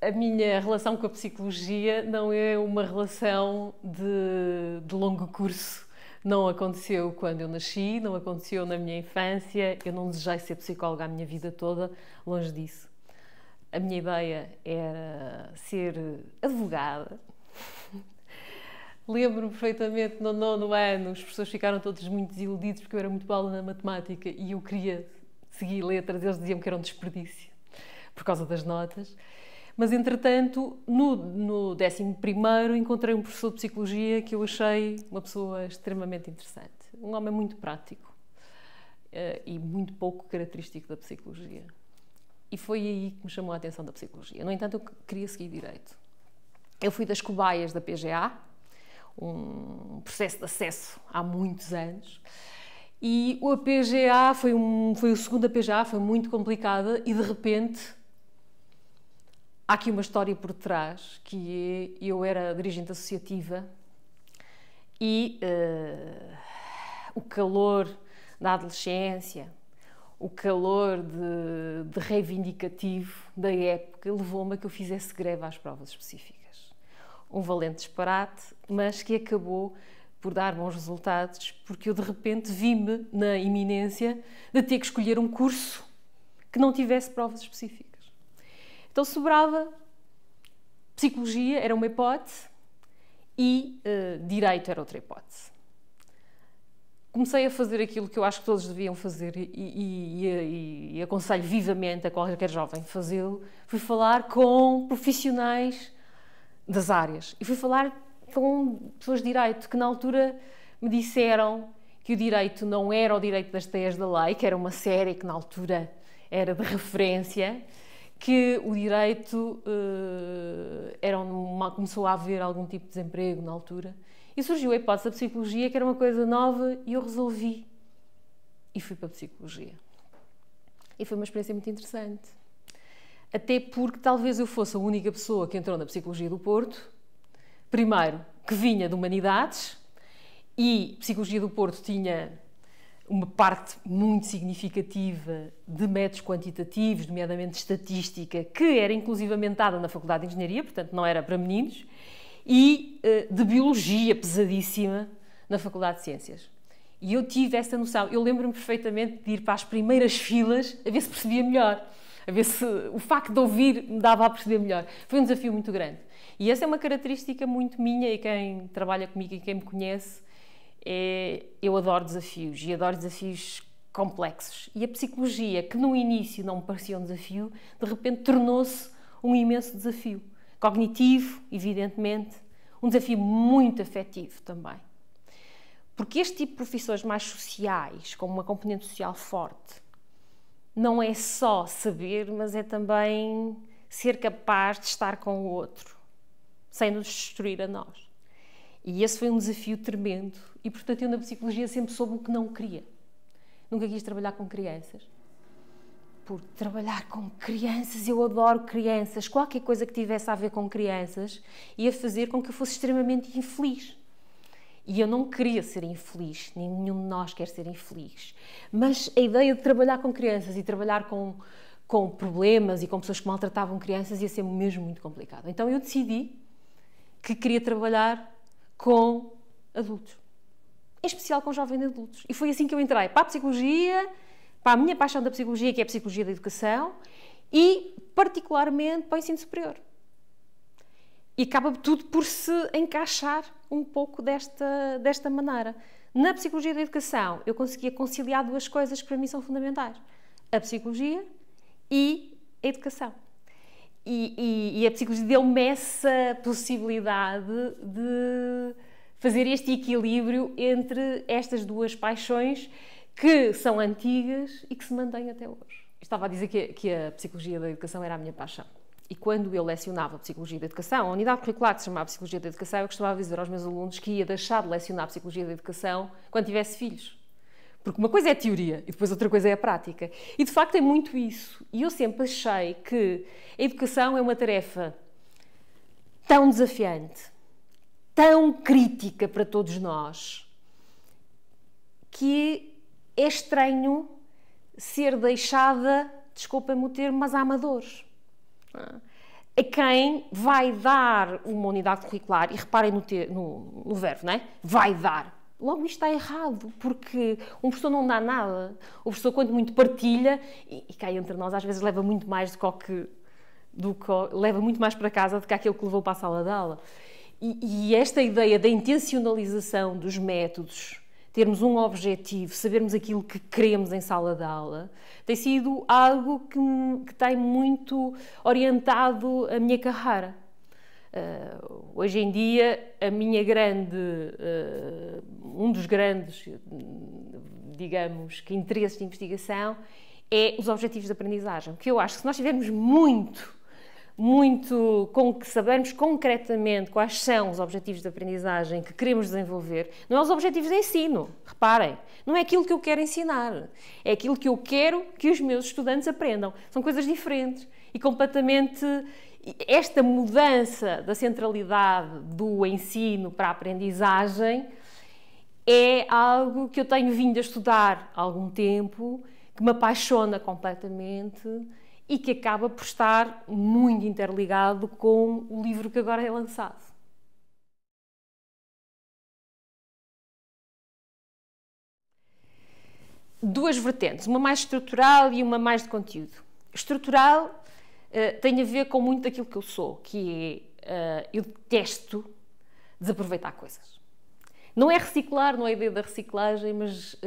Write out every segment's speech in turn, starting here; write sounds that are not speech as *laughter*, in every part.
a minha relação com a psicologia não é uma relação de, de, longo curso. Não aconteceu quando eu nasci, não aconteceu na minha infância. Eu não desejei ser psicóloga a minha vida toda, longe disso. A minha ideia era ser advogada. Lembro-me perfeitamente no nono ano, as pessoas ficaram todos muito desiludidas porque eu era muito boa na matemática e eu queria segui letras, eles diziam que era um desperdício, por causa das notas. Mas, entretanto, no, no 11 encontrei um professor de Psicologia que eu achei uma pessoa extremamente interessante. Um homem muito prático uh, e muito pouco característico da Psicologia. E foi aí que me chamou a atenção da Psicologia. No entanto, eu queria seguir Direito. Eu fui das cobaias da PGA, um processo de acesso há muitos anos, e a PGA foi, um, foi o segundo PGA, foi muito complicada e de repente há aqui uma história por trás que é, eu era dirigente associativa e uh, o calor da adolescência, o calor de, de reivindicativo da época levou-me a que eu fizesse greve às provas específicas. Um valente disparate, mas que acabou por dar bons resultados, porque eu de repente vi-me na iminência de ter que escolher um curso que não tivesse provas específicas. Então sobrava psicologia, era uma hipótese, e uh, direito era outra hipótese. Comecei a fazer aquilo que eu acho que todos deviam fazer e, e, e, e aconselho vivamente a qualquer jovem fazê-lo. Fui falar com profissionais das áreas e fui falar com pessoas de direito que na altura me disseram que o direito não era o direito das teias da lei, que era uma série que na altura era de referência, que o direito uh, era uma, começou a haver algum tipo de desemprego na altura e surgiu a hipótese da psicologia, que era uma coisa nova, e eu resolvi e fui para a psicologia. E foi uma experiência muito interessante. Até porque talvez eu fosse a única pessoa que entrou na psicologia do Porto, primeiro, que vinha de Humanidades e Psicologia do Porto tinha uma parte muito significativa de métodos quantitativos, nomeadamente estatística, que era inclusivamente dada na Faculdade de Engenharia, portanto não era para meninos, e eh, de Biologia pesadíssima na Faculdade de Ciências. E eu tive essa noção. Eu lembro-me perfeitamente de ir para as primeiras filas a ver se percebia melhor, a ver se o facto de ouvir me dava a perceber melhor. Foi um desafio muito grande. E essa é uma característica muito minha e quem trabalha comigo e quem me conhece, é, eu adoro desafios e adoro desafios complexos. E a psicologia, que no início não me parecia um desafio, de repente tornou-se um imenso desafio. Cognitivo, evidentemente, um desafio muito afetivo também. Porque este tipo de profissões mais sociais, com uma componente social forte, não é só saber, mas é também ser capaz de estar com o outro sem nos destruir a nós. E esse foi um desafio tremendo. E, portanto, eu na psicologia sempre soube o que não queria. Nunca quis trabalhar com crianças. Por trabalhar com crianças, eu adoro crianças. Qualquer coisa que tivesse a ver com crianças ia fazer com que eu fosse extremamente infeliz. E eu não queria ser infeliz, nenhum de nós quer ser infeliz. Mas a ideia de trabalhar com crianças e trabalhar com, com problemas e com pessoas que maltratavam crianças ia ser mesmo muito complicado. Então eu decidi que queria trabalhar com adultos, em especial com jovens adultos. E foi assim que eu entrei para a psicologia, para a minha paixão da psicologia, que é a psicologia da educação, e particularmente para o ensino superior. E acaba tudo por se encaixar um pouco desta, desta maneira. Na psicologia da educação, eu conseguia conciliar duas coisas que para mim são fundamentais: a psicologia e a educação. E, e, e a psicologia deu-me essa possibilidade de fazer este equilíbrio entre estas duas paixões que são antigas e que se mantêm até hoje. Estava a dizer que, que a psicologia da educação era a minha paixão. E quando eu lecionava Psicologia da Educação, a unidade curricular que se chamava Psicologia da Educação, eu costumava dizer aos meus alunos que ia deixar de lecionar Psicologia da Educação quando tivesse filhos. Porque uma coisa é a teoria e depois outra coisa é a prática. E de facto é muito isso. E eu sempre achei que a educação é uma tarefa tão desafiante, tão crítica para todos nós, que é estranho ser deixada, desculpem-me o termo, mas a amadores. A quem vai dar uma unidade curricular, e reparem no, ter, no, no verbo, não é? Vai dar logo isto está errado, porque um professor não dá nada. O professor, quanto muito, partilha e, e cai entre nós, às vezes leva muito mais do que, do que leva muito mais para casa do que aquilo que levou para a sala de aula. E, e esta ideia da intencionalização dos métodos, termos um objetivo, sabermos aquilo que queremos em sala de aula, tem sido algo que, que tem muito orientado a minha carreira Uh, hoje em dia, a minha grande, uh, um dos grandes, digamos, que interesses de investigação é os objetivos de aprendizagem, que eu acho que se nós tivermos muito, muito com que sabermos concretamente quais são os objetivos de aprendizagem que queremos desenvolver, não é os objetivos de ensino, reparem, não é aquilo que eu quero ensinar, é aquilo que eu quero que os meus estudantes aprendam. São coisas diferentes e completamente esta mudança da centralidade do ensino para a aprendizagem é algo que eu tenho vindo a estudar há algum tempo, que me apaixona completamente e que acaba por estar muito interligado com o livro que agora é lançado. Duas vertentes, uma mais estrutural e uma mais de conteúdo. Estrutural eh, tem a ver com muito daquilo que eu sou, que é, uh, eu detesto desaproveitar coisas. Não é reciclar, não é a ideia da reciclagem, mas uh,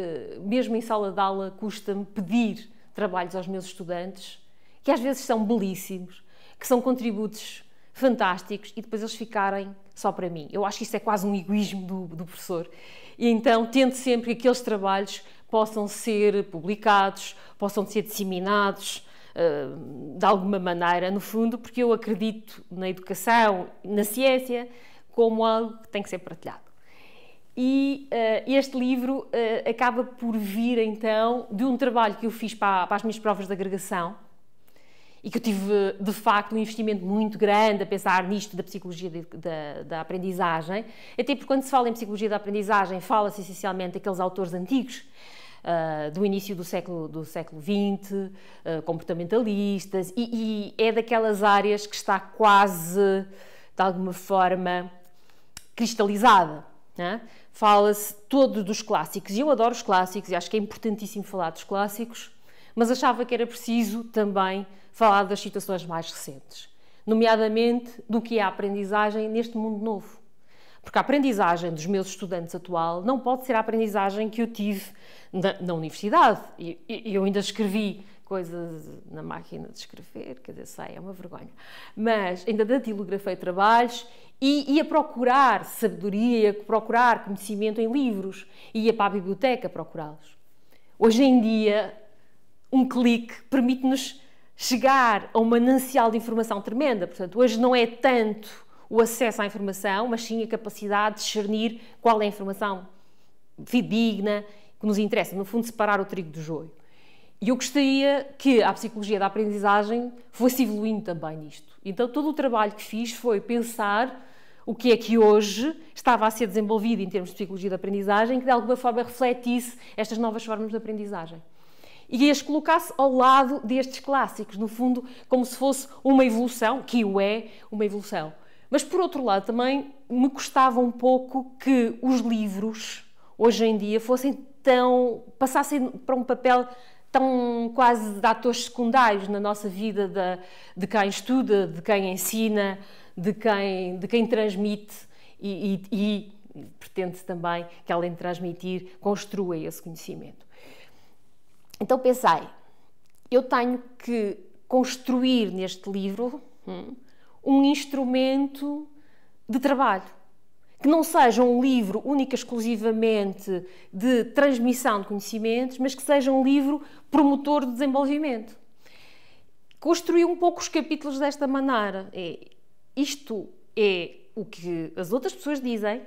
mesmo em sala de aula custa-me pedir trabalhos aos meus estudantes, que às vezes são belíssimos, que são contributos fantásticos e depois eles ficarem só para mim. Eu acho que isso é quase um egoísmo do, do professor. E então tento sempre que aqueles trabalhos possam ser publicados, possam ser disseminados, ah, de alguma maneira, no fundo, porque eu acredito na educação, na ciência, como algo que tem que ser partilhado. E uh, este livro uh, acaba por vir então de um trabalho que eu fiz para, para, as minhas provas de agregação e que eu tive de facto um investimento muito grande a pensar nisto da psicologia de, da, da, aprendizagem. Até porque quando se fala em psicologia da aprendizagem, fala-se essencialmente daqueles autores antigos uh, do início do século, do século XX, uh, ah, comportamentalistas, e, e, é daquelas áreas que está quase, de alguma forma, cristalizada. Né? Fala-se todos dos clássicos, e eu adoro os clássicos, e acho que é importantíssimo falar dos clássicos, mas achava que era preciso também falar das situações mais recentes, nomeadamente do que é a aprendizagem neste mundo novo porque a aprendizagem dos meus estudantes atual não pode ser a aprendizagem que eu tive na, na universidade. E eu, ainda escrevi coisas na máquina de escrever, quer dizer, sei, é uma vergonha. Mas ainda datilografei trabalhos e ia procurar sabedoria, ia procurar conhecimento em livros, ia para a biblioteca procurá-los. Hoje em dia, um clique permite-nos chegar a um manancial de informação tremenda. Portanto, hoje não é tanto o acesso à informação, mas sim a capacidade de discernir qual é a informação fidedigna que nos interessa, no fundo, separar o trigo do joio. E eu gostaria que a psicologia da aprendizagem fosse evoluindo também nisto. Então, todo o trabalho que fiz foi pensar o que é que hoje estava a ser desenvolvido em termos de psicologia da aprendizagem, que de alguma forma refletisse estas novas formas de aprendizagem. E as colocasse ao lado destes clássicos, no fundo, como se fosse uma evolução, que o é uma evolução. Mas, por outro lado, também me custava um pouco que os livros, hoje em dia, fossem tão. passassem para um papel tão quase de atores secundários na nossa vida de, de quem estuda, de quem ensina, de quem, de quem transmite e, e, e pretende também que, além de transmitir, construa esse conhecimento. Então pensei, eu tenho que construir neste livro. Hum, um instrumento de trabalho que não seja um livro única exclusivamente de transmissão de conhecimentos, mas que seja um livro promotor de desenvolvimento. Construí um pouco os capítulos desta maneira. É, isto é o que as outras pessoas dizem,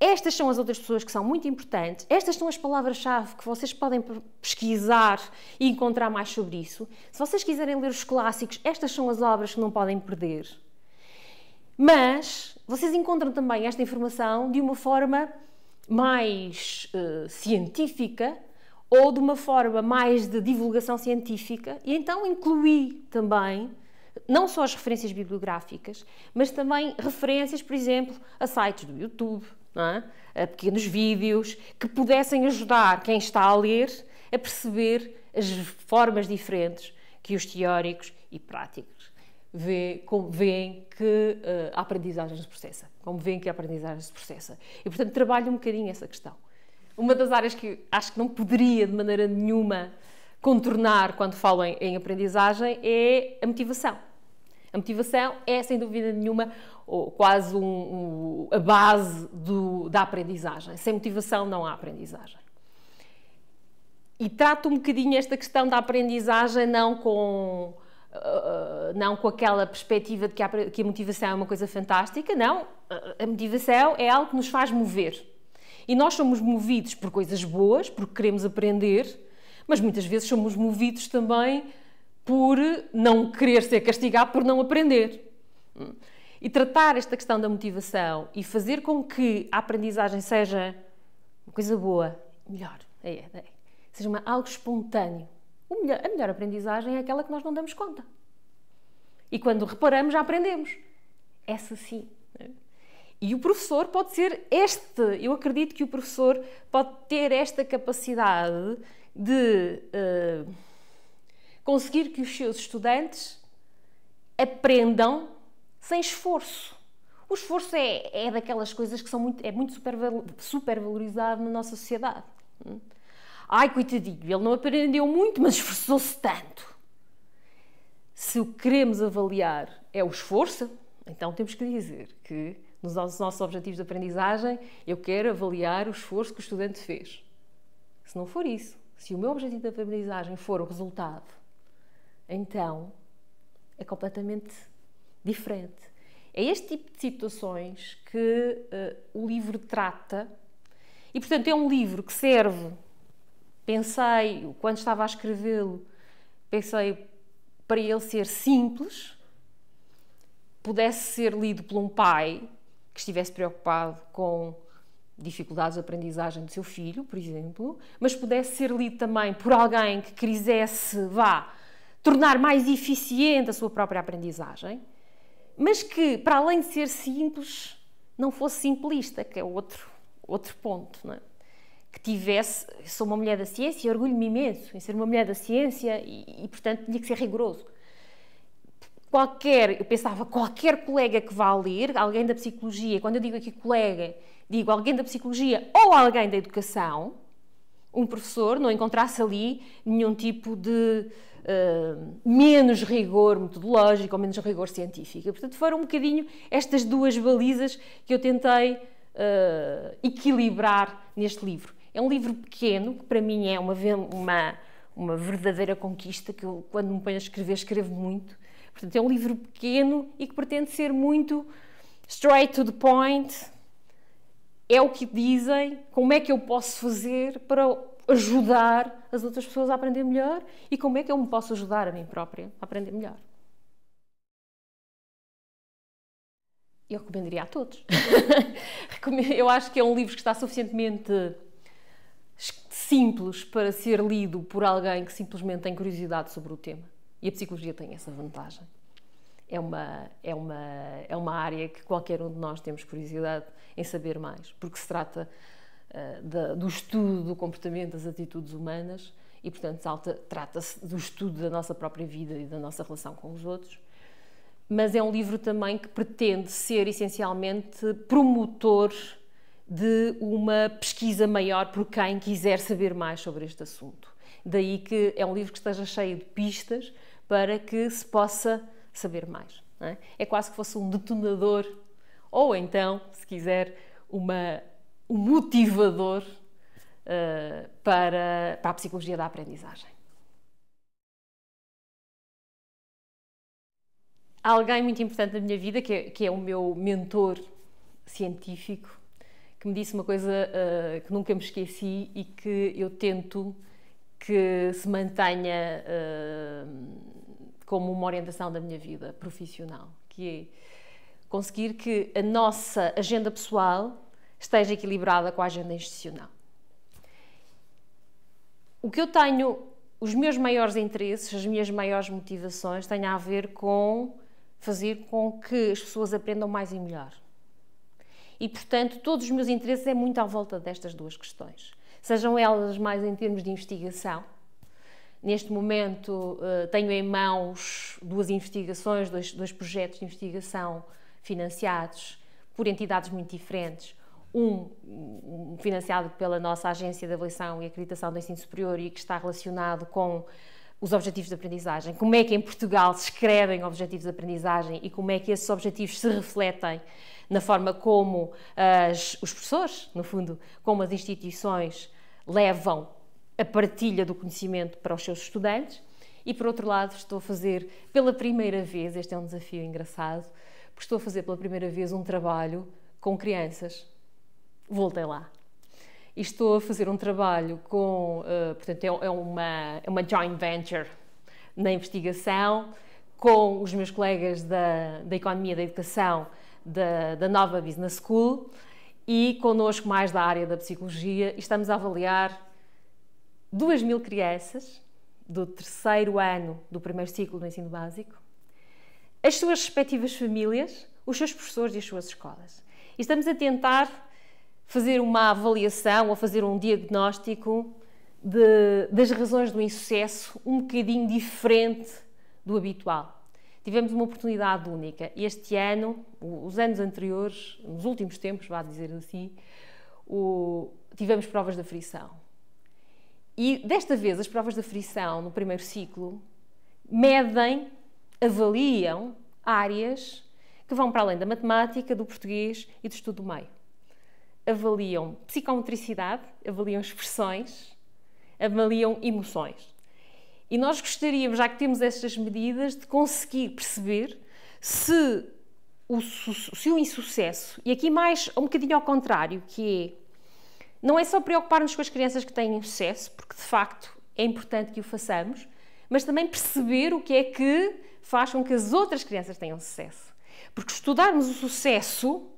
estas são as outras pessoas que são muito importantes, estas são as palavras-chave que vocês podem pesquisar e encontrar mais sobre isso. Se vocês quiserem ler os clássicos, estas são as obras que não podem perder. Mas vocês encontram também esta informação de uma forma mais uh, científica ou de uma forma mais de divulgação científica, e então incluí também não só as referências bibliográficas, mas também referências, por exemplo, a sites do YouTube, é? a pequenos vídeos que pudessem ajudar quem está a ler a perceber as formas diferentes que os teóricos e práticos vê, como veem que eh, a aprendizagem se processa, como veem que a aprendizagem se processa. E, portanto, trabalho um bocadinho essa questão. Uma das áreas que acho que não poderia, de maneira nenhuma, contornar quando falo em, aprendizagem é a motivação. A motivação é, sem dúvida nenhuma, ou quase um, um, a base do, da aprendizagem. Sem motivação não há aprendizagem. E trato um bocadinho esta questão da aprendizagem não com Uh, não com aquela perspectiva de que a, que a motivação é uma coisa fantástica, não. A motivação é algo que nos faz mover. E nós somos movidos por coisas boas, porque queremos aprender, mas muitas vezes somos movidos também por não querer ser castigado por não aprender. E tratar esta questão da motivação e fazer com que a aprendizagem seja uma coisa boa, melhor, é, é, seja uma, algo espontâneo, melhor, a melhor aprendizagem é aquela que nós não damos conta. E quando reparamos, já aprendemos. Essa sim. E o professor pode ser este. Eu acredito que o professor pode ter esta capacidade de uh, conseguir que os seus estudantes aprendam sem esforço. O esforço é, é daquelas coisas que são muito, é muito supervalorizado na nossa sociedade. Ai, coitadinho, ele não aprendeu muito, mas esforçou-se tanto. Se o que queremos avaliar é o esforço, então temos que dizer que nos nossos objetivos de aprendizagem eu quero avaliar o esforço que o estudante fez. Se não for isso, se o meu objetivo de aprendizagem for o resultado, então é completamente diferente. É este tipo de situações que uh, o livro trata e, portanto, é um livro que serve Pensei, quando estava a escrevê-lo, pensei para ele ser simples, pudesse ser lido por um pai que estivesse preocupado com dificuldades de aprendizagem do seu filho, por exemplo, mas pudesse ser lido também por alguém que quisesse, vá, tornar mais eficiente a sua própria aprendizagem, mas que, para além de ser simples, não fosse simplista, que é outro, outro ponto, não é? que tivesse. Sou uma mulher da ciência e orgulho-me imenso em ser uma mulher da ciência e, e, portanto, tinha que ser rigoroso. Qualquer, eu pensava, qualquer colega que vá ler, alguém da psicologia, quando eu digo aqui colega, digo alguém da psicologia ou alguém da educação, um professor não encontrasse ali nenhum tipo de uh, menos rigor metodológico ou menos rigor científico. portanto, foram um bocadinho estas duas balizas que eu tentei uh, equilibrar neste livro. É um livro pequeno, que para mim é uma, uma, uma verdadeira conquista, que eu, quando me ponho a escrever, escrevo muito. Portanto, é um livro pequeno e que pretende ser muito straight to the point. É o que dizem, como é que eu posso fazer para ajudar as outras pessoas a aprender melhor e como é que eu me posso ajudar a mim própria a aprender melhor. Eu recomendaria a todos. *laughs* eu acho que é um livro que está suficientemente simples para ser lido por alguém que simplesmente tem curiosidade sobre o tema. E a psicologia tem essa vantagem. É uma, é uma, é uma área que qualquer um de nós temos curiosidade em saber mais, porque se trata uh, do estudo do comportamento, das atitudes humanas e, portanto, trata-se do estudo da nossa própria vida e da nossa relação com os outros. Mas é um livro também que pretende ser essencialmente promotor de uma pesquisa maior por quem quiser saber mais sobre este assunto. Daí que é um livro que esteja cheio de pistas para que se possa saber mais. É? é? quase que fosse um detonador ou então, se quiser, uma, um motivador uh, para, para a psicologia da aprendizagem. Há alguém muito importante na minha vida, que é, que é o meu mentor científico, que me disse uma coisa uh, que nunca me esqueci e que eu tento que se mantenha uh, como uma orientação da minha vida profissional, que é conseguir que a nossa agenda pessoal esteja equilibrada com a agenda institucional. O que eu tenho, os meus maiores interesses, as minhas maiores motivações têm a ver com fazer com que as pessoas aprendam mais e melhor e, portanto, todos os meus interesses é muito à volta destas duas questões. Sejam elas mais em termos de investigação. Neste momento, eh, tenho em mãos duas investigações, dois, dois projetos de investigação financiados por entidades muito diferentes. Um financiado pela nossa Agência de Avaliação e Acreditação do Ensino Superior e que está relacionado com os objetivos de aprendizagem. Como é que em Portugal se escrevem objetivos de aprendizagem e como é que esses objetivos se refletem na forma como as, os professores, no fundo, como as instituições levam a partilha do conhecimento para os seus estudantes. E por outro lado, estou a fazer pela primeira vez, este é um desafio engraçado, porque estou a fazer pela primeira vez um trabalho com crianças. Voltei lá. E estou a fazer um trabalho com, uh, portanto, é, é, uma, é uma joint venture na investigação com os meus colegas da, da Economia da Educação da, da nova Business School e connosco mais da área da psicologia. Estamos a avaliar 2 mil crianças do terceiro ano do primeiro ciclo do ensino básico, as suas respectivas famílias, os seus professores e as suas escolas. E estamos a tentar fazer uma avaliação ou fazer um diagnóstico de, das razões do insucesso um bocadinho diferente do habitual tivemos uma oportunidade única. Este ano, os anos anteriores, nos últimos tempos, vá dizer assim, o, tivemos provas da frição. E desta vez, as provas da frição, no primeiro ciclo, medem, avaliam áreas que vão para além da matemática, do português e do estudo do meio. Avaliam psicomotricidade, avaliam expressões, avaliam emoções. E nós gostaríamos, já que temos estas medidas, de conseguir perceber se o, se o insucesso, e aqui mais um bocadinho ao contrário, que é não é só preocupar-nos com as crianças que têm insucesso, porque de facto é importante que o façamos, mas também perceber o que é que faz com que as outras crianças tenham sucesso. Porque estudarmos o sucesso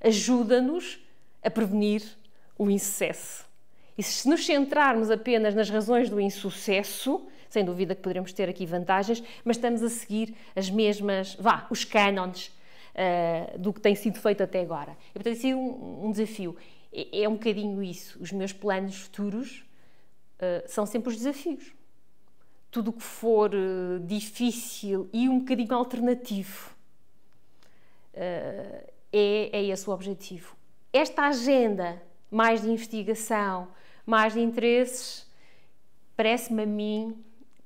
ajuda-nos a prevenir o insucesso. E se nos centrarmos apenas nas razões do insucesso, sem dúvida que poderemos ter aqui vantagens, mas estamos a seguir as mesmas, vá, os cânones uh, eh, do que tem sido feito até agora. E, portanto, tem sido um, um desafio. É, é, um bocadinho isso. Os meus planos futuros uh, são sempre os desafios. Tudo o que for uh, difícil e um bocadinho alternativo é, é esse o objetivo. Esta agenda mais de investigação, mais de interesses, parece-me a mim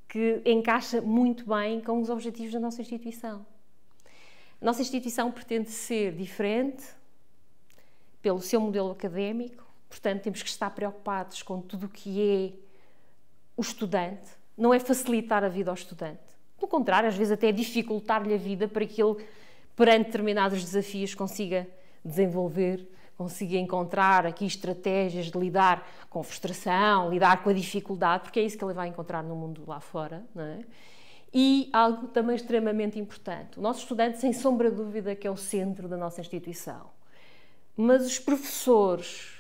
que encaixa muito bem com os objetivos da nossa instituição. A nossa instituição pretende ser diferente pelo seu modelo académico, portanto, temos que estar preocupados com tudo o que é o estudante. Não é facilitar a vida ao estudante. Pelo contrário, às vezes até é dificultar-lhe a vida para que ele, perante determinados desafios, consiga desenvolver conseguir encontrar aqui estratégias de lidar com frustração, lidar com a dificuldade, porque é isso que ele vai encontrar no mundo lá fora, não é? E algo também extremamente importante, o nosso estudante, sem sombra de dúvida, que é o centro da nossa instituição. Mas os professores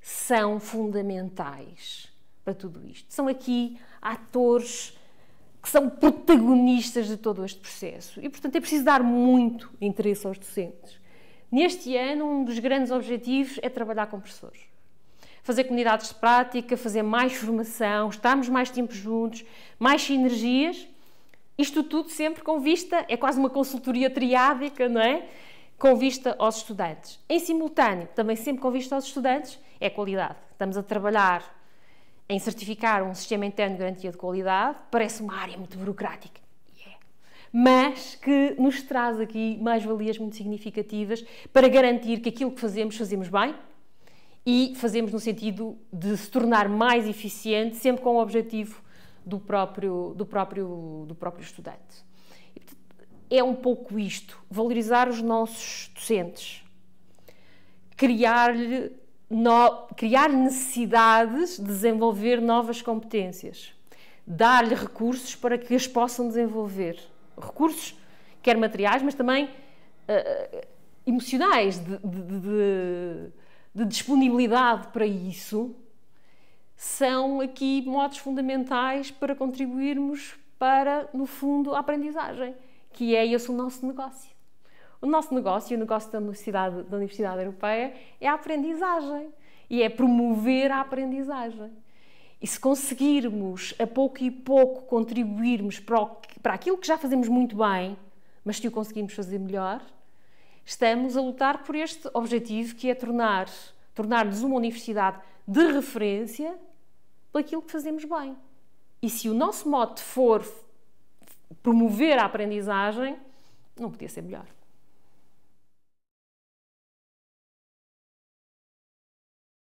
são fundamentais para tudo isto. São aqui atores que são protagonistas de todo este processo. E, portanto, é preciso dar muito interesse aos docentes Neste ano, um dos grandes objetivos é trabalhar com professores. Fazer comunidades de prática, fazer mais formação, estarmos mais tempo juntos, mais sinergias. Isto tudo sempre com vista, é quase uma consultoria triádica, não é? Com vista aos estudantes. Em simultâneo, também sempre com vista aos estudantes, é qualidade. Estamos a trabalhar em certificar um sistema interno de garantia de qualidade, parece uma área muito burocrática mas que nos traz aqui mais-valias muito significativas para garantir que aquilo que fazemos, fazemos bem e fazemos no sentido de se tornar mais eficiente, sempre com o objetivo do próprio, do próprio, do próprio estudante. É um pouco isto, valorizar os nossos docentes, criar-lhe no, criar necessidades, desenvolver novas competências, dar-lhe recursos para que as possam desenvolver recursos, quer materiais, mas também uh, emocionais, de, de, de, de, disponibilidade para isso, são aqui modos fundamentais para contribuirmos para, no fundo, a aprendizagem, que é esse o nosso negócio. O nosso negócio, o negócio da Universidade, da Universidade Europeia, é a aprendizagem e é promover a aprendizagem. E se conseguirmos, a pouco e pouco, contribuirmos para, aquilo que já fazemos muito bem, mas se o conseguirmos fazer melhor, estamos a lutar por este objetivo que é tornar, tornar-nos uma universidade de referência para aquilo que fazemos bem. E se o nosso mote for promover a aprendizagem, não podia ser melhor.